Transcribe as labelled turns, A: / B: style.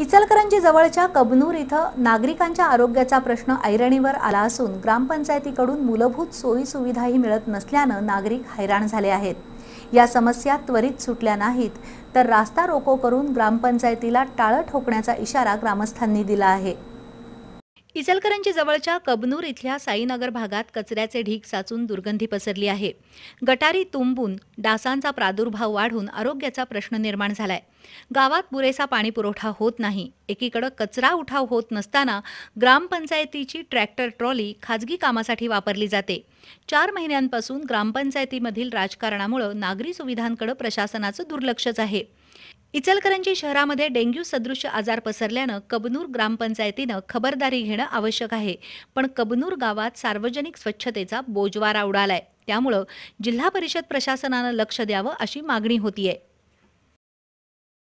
A: इचलकरंजी जवळच्या कबनूर इथं नागरिकांच्या आरोग्याचा प्रश्न ऐरणीवर आला असून ग्रामपंचायतीकडून मूलभूत सुविधाही मिळत नसल्यानं नागरिक हैराण झाले आहेत या समस्या त्वरित सुटल्या नाहीत तर रास्ता रोको करून ग्रामपंचायतीला टाळं ठोकण्याचा इशारा ग्रामस्थांनी दिला आहे इचलकरंजी जवळच्या कबनूर इथल्या साईनगर भागात कचऱ्याचे ढीक साचून दुर्गंधी पसरली आहे गटारी तुंबून डासांचा प्रादुर्भाव वाढून आरोग्याचा प्रश्न निर्माण झालाय गावात पुरेसा पाणीपुरवठा होत नाही एकीकडे कचरा उठाव होत नसताना ग्रामपंचायतीची ट्रॅक्टर ट्रॉली खाजगी कामासाठी वापरली जाते चार महिन्यांपासून ग्रामपंचायतीमधील राजकारणामुळे नागरी सुविधांकडे प्रशासनाचं दुर्लक्षच आहे इचलकरंजी शहरामध्ये डेंग्यू सदृश आजार पसरल्यानं कबनूर ग्रामपंचायतीनं खबरदारी घेणं आवश्यक आहे पण कबनूर गावात सार्वजनिक स्वच्छतेचा बोजवारा उडालाय त्यामुळं जिल्हा परिषद प्रशासनानं लक्ष द्यावं अशी मागणी होतीये